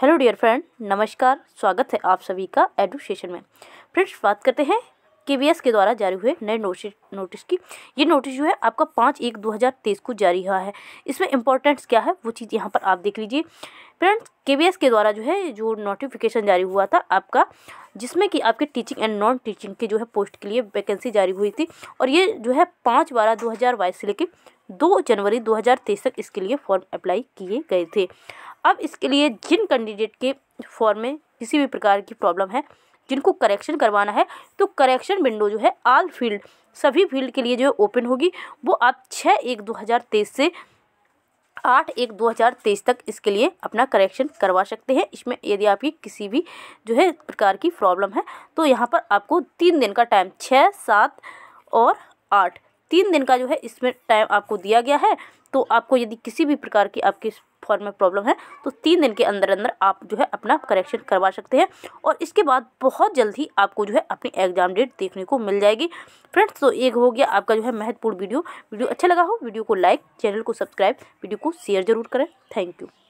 hello dear friend नमस्कार स्वागत है आप सभी का एडुकेशन में फ्रेंड्स बात करते हैं के के द्वारा जारी हुए नए नोटिस नोटिस की ये नोटिस जो है आपका पाँच एक दो हज़ार तेईस को जारी हुआ है इसमें इंपॉर्टेंट्स क्या है वो चीज़ यहाँ पर आप देख लीजिए फ्रेंड्स के के द्वारा जो है जो नोटिफिकेशन जारी हुआ था आपका जिसमें कि आपके टीचिंग एंड नॉन टीचिंग के जो है पोस्ट के लिए वैकेंसी जारी हुई थी और ये जो है पाँच बारह दो हज़ार बाईस से लेकर दो जनवरी 2023 तक इसके लिए फॉर्म अप्लाई किए गए थे अब इसके लिए जिन कैंडिडेट के फॉर्म में किसी भी प्रकार की प्रॉब्लम है जिनको करेक्शन करवाना है तो करेक्शन विंडो जो है आल फील्ड सभी फील्ड के लिए जो है ओपन होगी वो आप छः एक दो हज़ार तेईस से आठ एक दो हज़ार तेईस तक इसके लिए अपना करेक्शन करवा सकते हैं इसमें यदि आपकी किसी भी जो है प्रकार की प्रॉब्लम है तो यहाँ पर आपको तीन दिन का टाइम छः सात और आठ तीन दिन का जो है इसमें टाइम आपको दिया गया है तो आपको यदि किसी भी प्रकार की आपकी फॉर्म में प्रॉब्लम है तो तीन दिन के अंदर अंदर आप जो है अपना करेक्शन करवा सकते हैं और इसके बाद बहुत जल्द ही आपको जो है अपनी एग्जाम डेट देखने को मिल जाएगी फ्रेंड्स तो एक हो गया आपका जो है महत्वपूर्ण वीडियो वीडियो अच्छा लगा हो वीडियो को लाइक चैनल को सब्सक्राइब वीडियो को शेयर जरूर करें थैंक यू